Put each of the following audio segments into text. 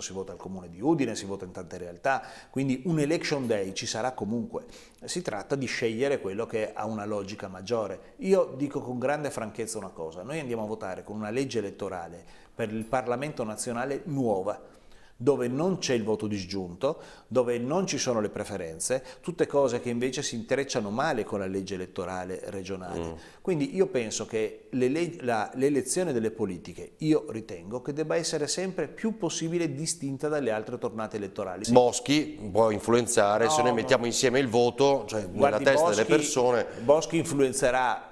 si vota al comune di Udine, si vota in tante realtà, quindi un election day ci sarà comunque. Si tratta di scegliere quello che ha una logica maggiore. Io dico con grande franchezza una cosa, noi andiamo a votare con una legge elettorale per il Parlamento nazionale nuova, dove non c'è il voto disgiunto, dove non ci sono le preferenze, tutte cose che invece si intrecciano male con la legge elettorale regionale. Mm. Quindi io penso che l'elezione delle politiche, io ritengo che debba essere sempre più possibile distinta dalle altre tornate elettorali. Boschi può influenzare, no, se noi mettiamo insieme il voto, cioè Guardi, nella testa Boschi, delle persone... Boschi influenzerà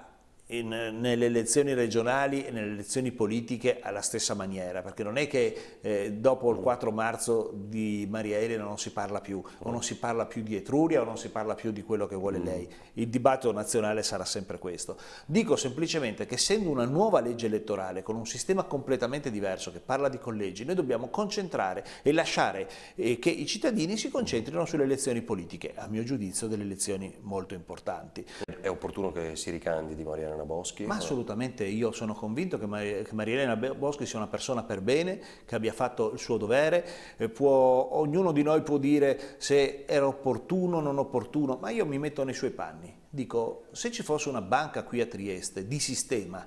in, nelle elezioni regionali e nelle elezioni politiche alla stessa maniera, perché non è che eh, dopo il 4 marzo di Maria Elena non si parla più, o non si parla più di Etruria o non si parla più di quello che vuole mm. lei. Il dibattito nazionale sarà sempre questo. Dico semplicemente che essendo una nuova legge elettorale con un sistema completamente diverso che parla di collegi, noi dobbiamo concentrare e lasciare eh, che i cittadini si concentrino sulle elezioni politiche, a mio giudizio delle elezioni molto importanti. È opportuno che si ricandidi Maria Elena Elena Boschi? Ma assolutamente, io sono convinto che, Maria, che Maria Boschi sia una persona per bene, che abbia fatto il suo dovere, può, ognuno di noi può dire se era opportuno o non opportuno, ma io mi metto nei suoi panni, dico se ci fosse una banca qui a Trieste di sistema,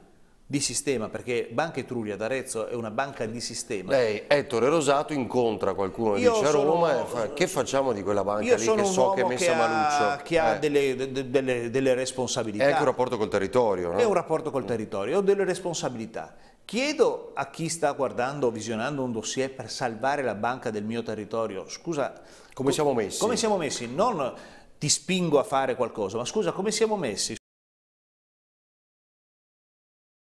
di sistema, perché Banca Etruria d'Arezzo è una banca di sistema. Lei, Ettore Rosato, incontra qualcuno io dice a Roma, eh, fa, che facciamo di quella banca lì che so che è messa che Maluccio? Ha, che eh. ha delle, de, delle, delle, responsabilità. È anche un rapporto col territorio. No? È un rapporto col territorio, ho delle responsabilità. Chiedo a chi sta guardando visionando un dossier per salvare la banca del mio territorio, scusa... Come siamo messi? Come siamo messi? Non ti spingo a fare qualcosa, ma scusa, come siamo messi?